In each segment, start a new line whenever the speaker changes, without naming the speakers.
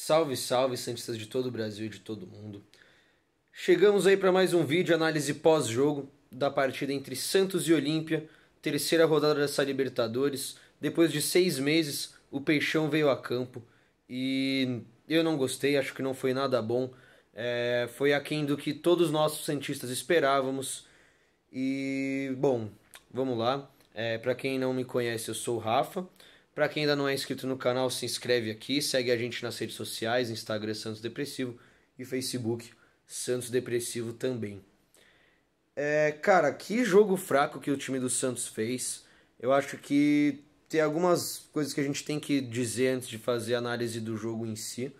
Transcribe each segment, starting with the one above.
Salve, salve, Santistas de todo o Brasil e de todo o mundo. Chegamos aí para mais um vídeo, análise pós-jogo da partida entre Santos e Olímpia, terceira rodada dessa Libertadores. Depois de seis meses, o Peixão veio a campo e eu não gostei, acho que não foi nada bom. É, foi aquém do que todos nós, Santistas, esperávamos. E, bom, vamos lá. É, para quem não me conhece, eu sou o Rafa. Para quem ainda não é inscrito no canal, se inscreve aqui, segue a gente nas redes sociais, Instagram Santos Depressivo e Facebook Santos Depressivo também. É, cara, que jogo fraco que o time do Santos fez. Eu acho que tem algumas coisas que a gente tem que dizer antes de fazer a análise do jogo em si.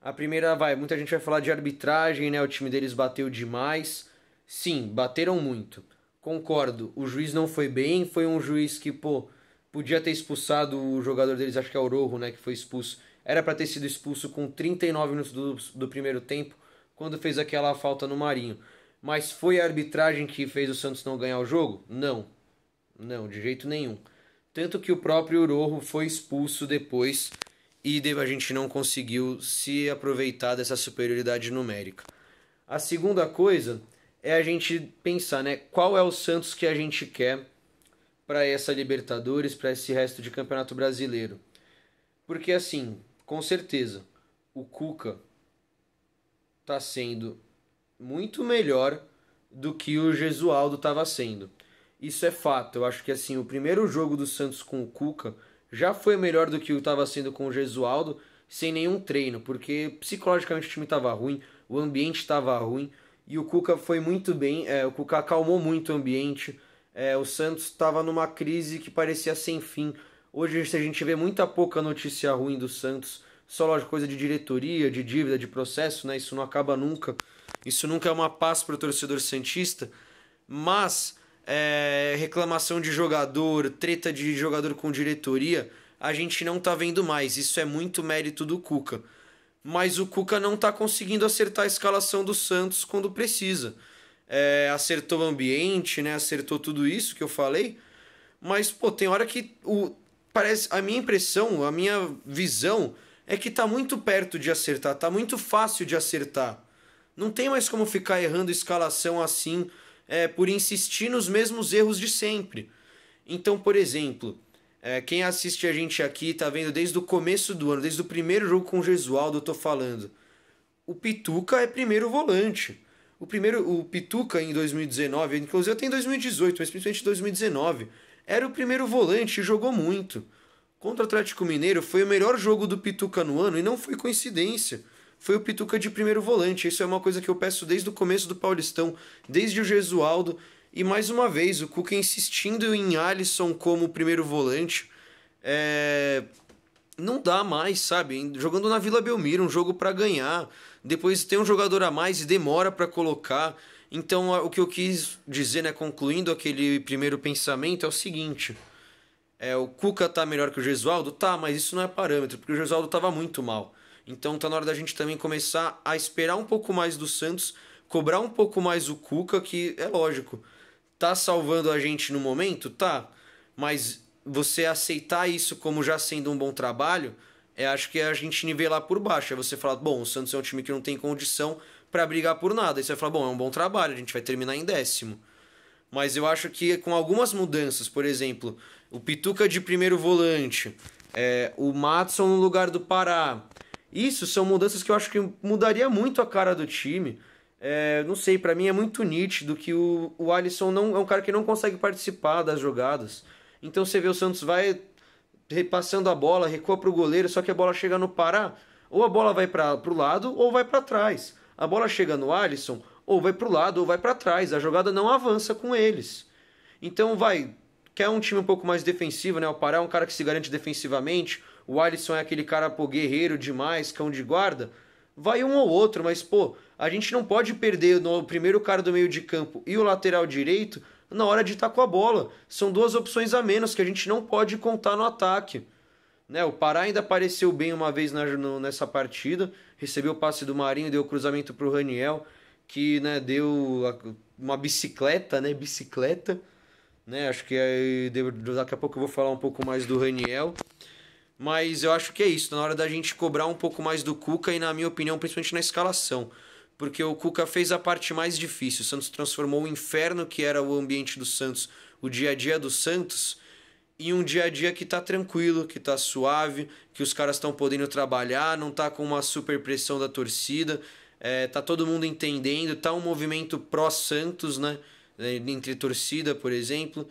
A primeira vai, muita gente vai falar de arbitragem, né? O time deles bateu demais. Sim, bateram muito. Concordo, o juiz não foi bem, foi um juiz que, pô, podia ter expulsado o jogador deles, acho que é o Rojo, né, que foi expulso. Era para ter sido expulso com 39 minutos do, do primeiro tempo, quando fez aquela falta no Marinho. Mas foi a arbitragem que fez o Santos não ganhar o jogo? Não. Não, de jeito nenhum. Tanto que o próprio Rojo foi expulso depois e a gente não conseguiu se aproveitar dessa superioridade numérica. A segunda coisa é a gente pensar, né, qual é o Santos que a gente quer para essa Libertadores, para esse resto de Campeonato Brasileiro. Porque assim, com certeza, o Cuca tá sendo muito melhor do que o Jesualdo estava sendo. Isso é fato. Eu acho que assim, o primeiro jogo do Santos com o Cuca já foi melhor do que o estava sendo com o Jesualdo, sem nenhum treino, porque psicologicamente o time estava ruim, o ambiente estava ruim e o Cuca foi muito bem, é, o Cuca acalmou muito o ambiente, é, o Santos estava numa crise que parecia sem fim. Hoje a gente vê muita pouca notícia ruim do Santos, só lógico coisa de diretoria, de dívida, de processo, né? Isso não acaba nunca. Isso nunca é uma paz para o torcedor santista. Mas é, reclamação de jogador, treta de jogador com diretoria, a gente não tá vendo mais. Isso é muito mérito do Cuca. Mas o Cuca não tá conseguindo acertar a escalação do Santos quando precisa é, acertou o ambiente, né? Acertou tudo isso que eu falei. Mas, pô, tem hora que o. Parece. A minha impressão, a minha visão é que tá muito perto de acertar, tá muito fácil de acertar. Não tem mais como ficar errando escalação assim é, por insistir nos mesmos erros de sempre. Então, por exemplo, é, quem assiste a gente aqui tá vendo desde o começo do ano, desde o primeiro jogo com o Gesualdo, eu tô falando. O Pituca é primeiro volante. O primeiro, o Pituca em 2019, inclusive até em 2018, mas principalmente em 2019, era o primeiro volante e jogou muito. Contra o Atlético Mineiro foi o melhor jogo do Pituca no ano e não foi coincidência. Foi o Pituca de primeiro volante. Isso é uma coisa que eu peço desde o começo do Paulistão, desde o Gesualdo. E mais uma vez, o Cuca insistindo em Alisson como primeiro volante. É não dá mais, sabe? Jogando na Vila Belmiro, um jogo para ganhar. Depois tem um jogador a mais e demora para colocar. Então, o que eu quis dizer, né, concluindo aquele primeiro pensamento, é o seguinte: é, o Cuca tá melhor que o Gesualdo? Tá, mas isso não é parâmetro, porque o Gesualdo tava muito mal. Então, tá na hora da gente também começar a esperar um pouco mais do Santos, cobrar um pouco mais o Cuca, que é lógico, tá salvando a gente no momento? Tá, mas você aceitar isso como já sendo um bom trabalho, é, acho que a gente nivelar por baixo. É você falar, bom, o Santos é um time que não tem condição para brigar por nada. Aí você vai falar, bom, é um bom trabalho, a gente vai terminar em décimo. Mas eu acho que com algumas mudanças, por exemplo, o Pituca de primeiro volante, é, o Matson no lugar do Pará. Isso são mudanças que eu acho que mudaria muito a cara do time. É, não sei, para mim é muito nítido que o, o Alisson não, é um cara que não consegue participar das jogadas. Então você vê o Santos vai repassando a bola, recua para o goleiro, só que a bola chega no Pará. Ou a bola vai para o lado ou vai para trás. A bola chega no Alisson, ou vai para o lado ou vai para trás. A jogada não avança com eles. Então vai, quer um time um pouco mais defensivo, né? O Pará é um cara que se garante defensivamente. O Alisson é aquele cara pô, guerreiro demais, cão de guarda. Vai um ou outro, mas pô, a gente não pode perder no primeiro cara do meio de campo e o lateral direito na hora de estar com a bola. São duas opções a menos que a gente não pode contar no ataque. Né, o Pará ainda apareceu bem uma vez na, no, nessa partida, recebeu o passe do Marinho, deu o cruzamento para o Raniel, que né, deu uma bicicleta, né, bicicleta, né, acho que aí, daqui a pouco eu vou falar um pouco mais do Raniel, mas eu acho que é isso, tá na hora da gente cobrar um pouco mais do Cuca e na minha opinião, principalmente na escalação porque o Cuca fez a parte mais difícil. O Santos transformou o inferno que era o ambiente do Santos, o dia a dia do Santos, em um dia a dia que tá tranquilo, que tá suave, que os caras estão podendo trabalhar, não tá com uma super pressão da torcida, é, tá todo mundo entendendo, tá um movimento pró-Santos, né? É, entre torcida, por exemplo,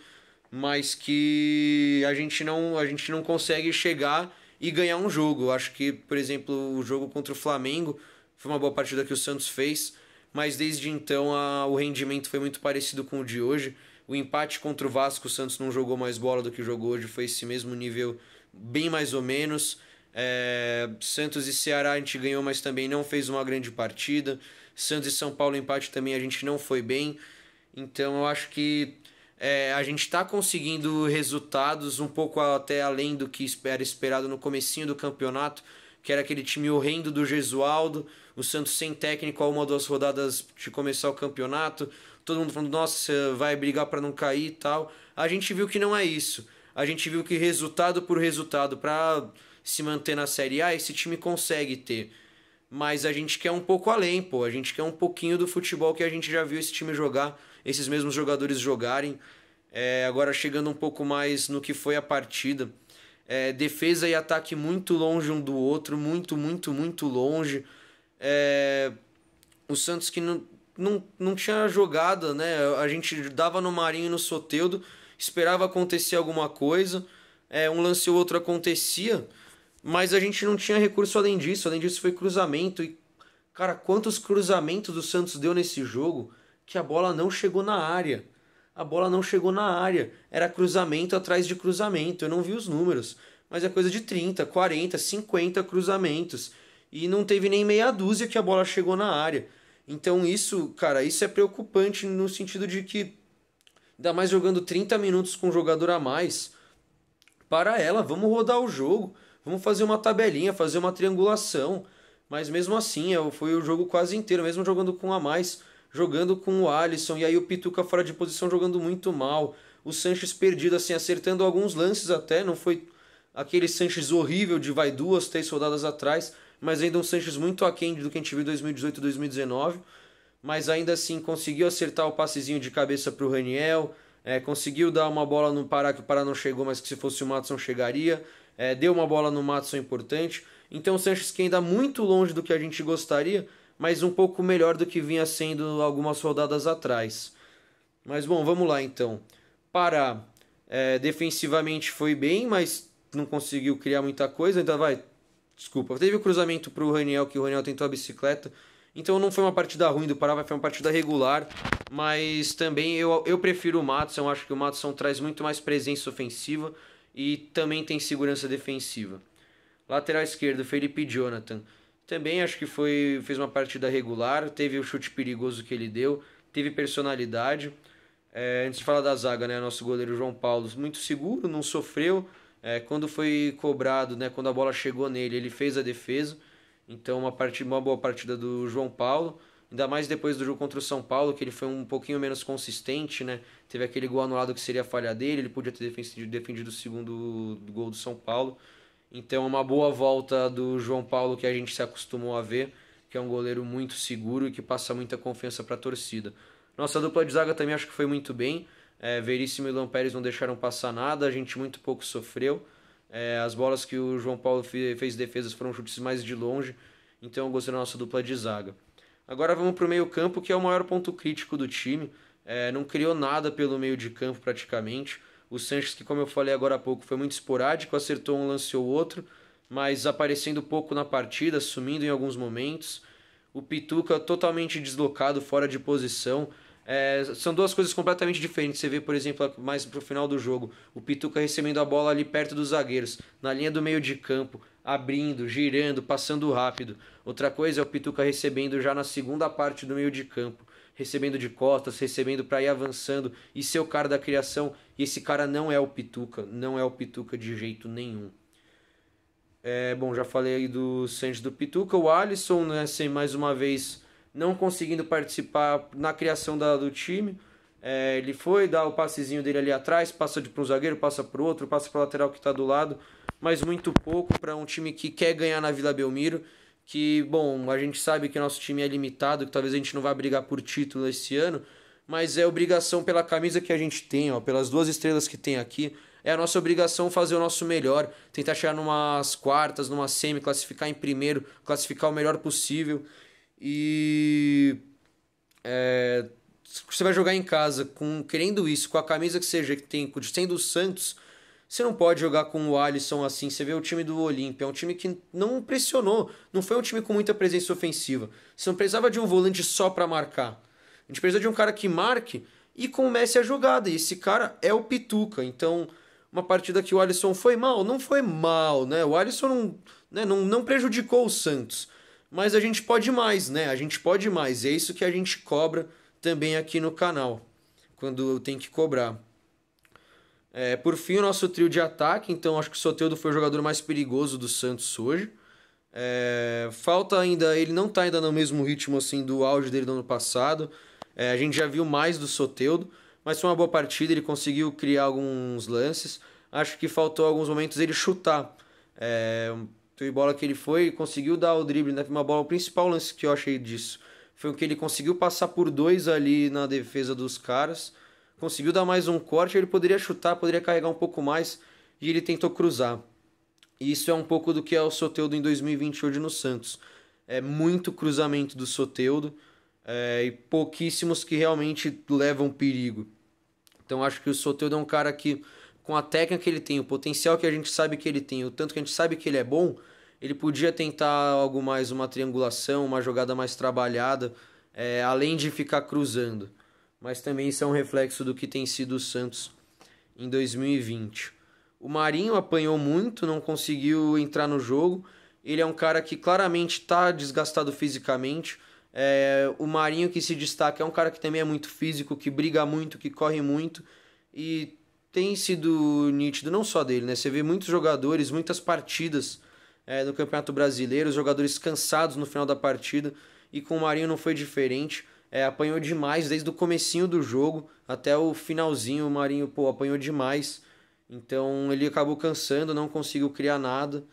mas que a gente não, a gente não consegue chegar e ganhar um jogo. Acho que, por exemplo, o jogo contra o Flamengo foi uma boa partida que o Santos fez, mas desde então a, o rendimento foi muito parecido com o de hoje. O empate contra o Vasco, o Santos não jogou mais bola do que jogou hoje, foi esse mesmo nível, bem mais ou menos. É, Santos e Ceará a gente ganhou, mas também não fez uma grande partida. Santos e São Paulo empate também a gente não foi bem. Então eu acho que é, a gente está conseguindo resultados um pouco até além do que era esperado no comecinho do campeonato, que era aquele time horrendo do Gesualdo, o Santos sem técnico a uma ou duas rodadas de começar o campeonato, todo mundo falando, nossa, vai brigar para não cair e tal. A gente viu que não é isso. A gente viu que resultado por resultado, para se manter na Série A, esse time consegue ter. Mas a gente quer um pouco além, pô. A gente quer um pouquinho do futebol que a gente já viu esse time jogar, esses mesmos jogadores jogarem. É, agora chegando um pouco mais no que foi a partida. É, defesa e ataque muito longe um do outro, muito, muito, muito longe. É, o Santos que não, não, não tinha jogada, né? A gente dava no Marinho e no Soteudo, esperava acontecer alguma coisa, é, um lance ou outro acontecia, mas a gente não tinha recurso além disso. Além disso, foi cruzamento. E, cara, quantos cruzamentos do Santos deu nesse jogo que a bola não chegou na área? a bola não chegou na área. Era cruzamento atrás de cruzamento. Eu não vi os números, mas é coisa de 30, 40, 50 cruzamentos. E não teve nem meia dúzia que a bola chegou na área. Então isso, cara, isso é preocupante no sentido de que ainda mais jogando 30 minutos com um jogador a mais. Para ela, vamos rodar o jogo, vamos fazer uma tabelinha, fazer uma triangulação. Mas mesmo assim, é foi o jogo quase inteiro, mesmo jogando com a mais jogando com o Alisson, e aí o Pituca fora de posição jogando muito mal. O Sanches perdido, assim, acertando alguns lances até, não foi aquele Sanches horrível de vai duas, três rodadas atrás, mas ainda um Sanches muito aquém do que a gente viu em 2018 e 2019. Mas ainda assim conseguiu acertar o passezinho de cabeça para o Raniel, é, conseguiu dar uma bola no Pará que o Pará não chegou, mas que se fosse o Matson chegaria. É, deu uma bola no Matson importante. Então o Sanches que ainda muito longe do que a gente gostaria, mas um pouco melhor do que vinha sendo algumas rodadas atrás. Mas bom, vamos lá então. Pará é, defensivamente foi bem, mas não conseguiu criar muita coisa, então vai. Desculpa, teve o um cruzamento para o Raniel, que o Raniel tentou a bicicleta. Então não foi uma partida ruim do Pará, foi uma partida regular. Mas também eu, eu prefiro o Matson, acho que o Matson traz muito mais presença ofensiva e também tem segurança defensiva. Lateral esquerdo, Felipe Jonathan também acho que foi fez uma partida regular, teve o chute perigoso que ele deu, teve personalidade. É, antes de falar da zaga, né, nosso goleiro João Paulo muito seguro, não sofreu. É, quando foi cobrado, né, quando a bola chegou nele, ele fez a defesa. Então uma partida, uma boa partida do João Paulo. Ainda mais depois do jogo contra o São Paulo, que ele foi um pouquinho menos consistente, né? Teve aquele gol anulado que seria a falha dele, ele podia ter defendido, defendido o segundo gol do São Paulo. Então é uma boa volta do João Paulo que a gente se acostumou a ver, que é um goleiro muito seguro e que passa muita confiança para a torcida. Nossa dupla de zaga também acho que foi muito bem. É, Veríssimo e Luan Pérez não deixaram passar nada, a gente muito pouco sofreu. É, as bolas que o João Paulo fez defesas foram chutes mais de longe, então eu gostei da nossa dupla de zaga. Agora vamos para o meio campo, que é o maior ponto crítico do time. É, não criou nada pelo meio de campo praticamente. O Sanches, que como eu falei agora há pouco, foi muito esporádico, acertou um lance ou outro, mas aparecendo pouco na partida, sumindo em alguns momentos. O Pituca totalmente deslocado, fora de posição. É, são duas coisas completamente diferentes. Você vê, por exemplo, mais pro final do jogo, o Pituca recebendo a bola ali perto dos zagueiros, na linha do meio de campo, abrindo, girando, passando rápido. Outra coisa é o Pituca recebendo já na segunda parte do meio de campo recebendo de costas, recebendo para ir avançando e ser o cara da criação. E esse cara não é o Pituca, não é o Pituca de jeito nenhum. É, bom, já falei aí do Sanches do Pituca. O Alisson, né, sem mais uma vez, não conseguindo participar na criação da, do time. É, ele foi dar o passezinho dele ali atrás, passa de para um zagueiro, passa para o outro, passa para o lateral que está do lado, mas muito pouco para um time que quer ganhar na Vila Belmiro que, bom, a gente sabe que nosso time é limitado, que talvez a gente não vá brigar por título esse ano, mas é obrigação pela camisa que a gente tem, ó, pelas duas estrelas que tem aqui, é a nossa obrigação fazer o nosso melhor, tentar chegar numas quartas, numa semi, classificar em primeiro, classificar o melhor possível. E é, você vai jogar em casa com querendo isso, com a camisa que seja que tem, sendo o Santos, você não pode jogar com o Alisson assim. Você vê o time do Olímpia, é um time que não pressionou, não foi um time com muita presença ofensiva. Você não precisava de um volante só para marcar. A gente precisa de um cara que marque e comece a jogada. E esse cara é o Pituca. Então, uma partida que o Alisson foi mal, não foi mal, né? O Alisson não, né, não, não prejudicou o Santos. Mas a gente pode mais, né? A gente pode mais. É isso que a gente cobra também aqui no canal, quando tem que cobrar. É, por fim, o nosso trio de ataque. Então, acho que o Soteudo foi o jogador mais perigoso do Santos hoje. É, falta ainda, ele não está ainda no mesmo ritmo assim do auge dele do ano passado. É, a gente já viu mais do Soteudo, mas foi uma boa partida, ele conseguiu criar alguns lances. Acho que faltou alguns momentos ele chutar. É, teve bola que ele foi, conseguiu dar o drible, né? Uma bola, o principal lance que eu achei disso foi o que ele conseguiu passar por dois ali na defesa dos caras conseguiu dar mais um corte, ele poderia chutar, poderia carregar um pouco mais e ele tentou cruzar. E isso é um pouco do que é o Soteudo em 2020 hoje no Santos. É muito cruzamento do Soteudo é, e pouquíssimos que realmente levam perigo. Então acho que o Soteudo é um cara que, com a técnica que ele tem, o potencial que a gente sabe que ele tem, o tanto que a gente sabe que ele é bom, ele podia tentar algo mais, uma triangulação, uma jogada mais trabalhada, é, além de ficar cruzando mas também isso é um reflexo do que tem sido o Santos em 2020. O Marinho apanhou muito, não conseguiu entrar no jogo. Ele é um cara que claramente está desgastado fisicamente. É, o Marinho que se destaca é um cara que também é muito físico, que briga muito, que corre muito e tem sido nítido não só dele, né? Você vê muitos jogadores, muitas partidas é, no Campeonato Brasileiro, jogadores cansados no final da partida e com o Marinho não foi diferente é, apanhou demais desde o comecinho do jogo até o finalzinho. O Marinho pô, apanhou demais. Então ele acabou cansando, não conseguiu criar nada.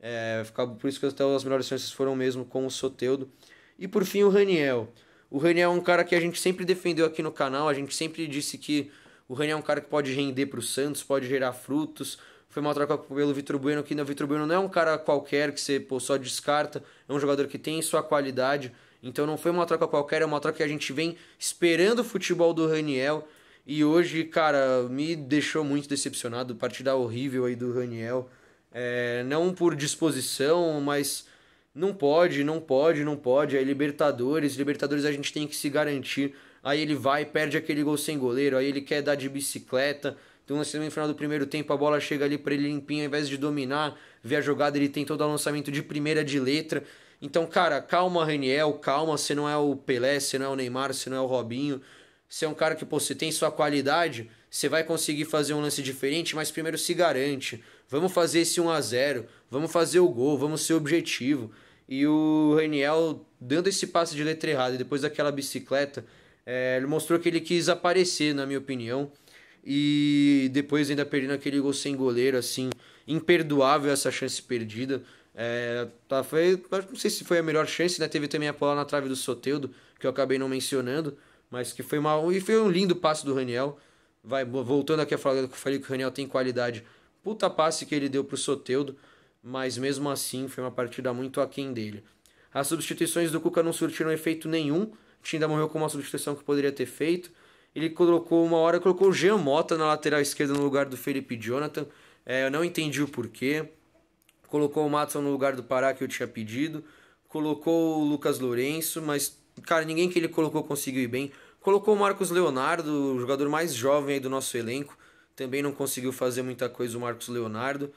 É, ficava, por isso que até as melhores chances foram mesmo com o Soteudo. E por fim o Raniel. O Raniel é um cara que a gente sempre defendeu aqui no canal. A gente sempre disse que o Raniel é um cara que pode render para o Santos, pode gerar frutos. Foi uma troca pelo Vitor Bueno, que o Vitor Bueno não é um cara qualquer que você pô, só descarta. É um jogador que tem sua qualidade então não foi uma troca qualquer, é uma troca que a gente vem esperando o futebol do Raniel. E hoje, cara, me deixou muito decepcionado. Partida horrível aí do Raniel. É, não por disposição, mas não pode, não pode, não pode. Aí é Libertadores, Libertadores a gente tem que se garantir. Aí ele vai, perde aquele gol sem goleiro, aí ele quer dar de bicicleta. Tem um lançamento assim, no final do primeiro tempo, a bola chega ali para ele limpinho, ao invés de dominar, ver a jogada, ele tem todo o lançamento de primeira de letra. Então, cara, calma, Raniel, calma. Você não é o Pelé, você não é o Neymar, você não é o Robinho. Você é um cara que, pô, você tem sua qualidade, você vai conseguir fazer um lance diferente, mas primeiro se garante. Vamos fazer esse 1 a 0 vamos fazer o gol, vamos ser objetivo. E o Raniel, dando esse passe de letra errada, depois daquela bicicleta, é, ele mostrou que ele quis aparecer, na minha opinião. E depois ainda perdendo aquele gol sem goleiro, assim, imperdoável essa chance perdida. É, tá, foi, não sei se foi a melhor chance, né? Teve também a bola na trave do Soteudo, que eu acabei não mencionando, mas que foi uma, e foi um lindo passe do Raniel. Vai, voltando aqui a falar que eu falei que o Raniel tem qualidade. Puta passe que ele deu pro Soteudo, mas mesmo assim foi uma partida muito aquém dele. As substituições do Cuca não surtiram efeito nenhum. Tinda morreu com uma substituição que poderia ter feito. Ele colocou uma hora, colocou o Jean Mota na lateral esquerda no lugar do Felipe Jonathan. É, eu não entendi o porquê colocou o Matson no lugar do Pará que eu tinha pedido, colocou o Lucas Lourenço, mas, cara, ninguém que ele colocou conseguiu ir bem. Colocou o Marcos Leonardo, o jogador mais jovem aí do nosso elenco, também não conseguiu fazer muita coisa o Marcos Leonardo.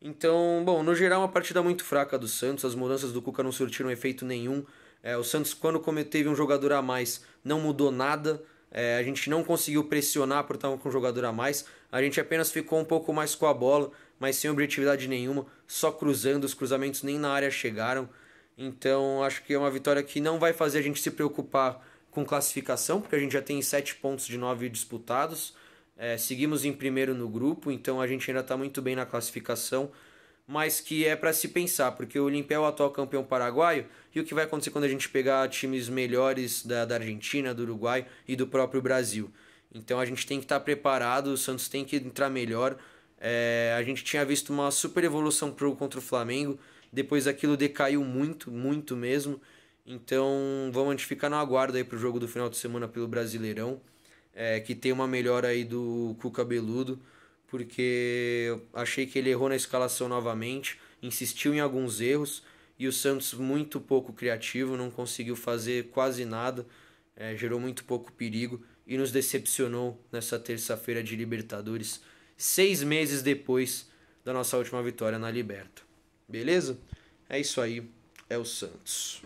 Então, bom, no geral, uma partida muito fraca do Santos. As mudanças do Cuca não surtiram efeito nenhum. É, o Santos, quando teve um jogador a mais, não mudou nada. É, a gente não conseguiu pressionar por estar com um jogador a mais. A gente apenas ficou um pouco mais com a bola mas sem objetividade nenhuma, só cruzando, os cruzamentos nem na área chegaram. Então acho que é uma vitória que não vai fazer a gente se preocupar com classificação, porque a gente já tem sete pontos de nove disputados. É, seguimos em primeiro no grupo, então a gente ainda está muito bem na classificação, mas que é para se pensar, porque o Olimpia é o atual campeão paraguaio, e o que vai acontecer quando a gente pegar times melhores da, da Argentina, do Uruguai e do próprio Brasil. Então a gente tem que estar tá preparado, o Santos tem que entrar melhor, é, a gente tinha visto uma super evolução pro contra o Flamengo. Depois aquilo decaiu muito, muito mesmo. Então vamos a gente ficar no aguardo aí pro jogo do final de semana pelo Brasileirão. É, que tem uma melhora aí do Cuca Beludo. Porque eu achei que ele errou na escalação novamente. Insistiu em alguns erros. E o Santos muito pouco criativo. Não conseguiu fazer quase nada. É, gerou muito pouco perigo. E nos decepcionou nessa terça-feira de Libertadores seis meses depois da nossa última vitória na Liberta. Beleza? É isso aí, é o Santos.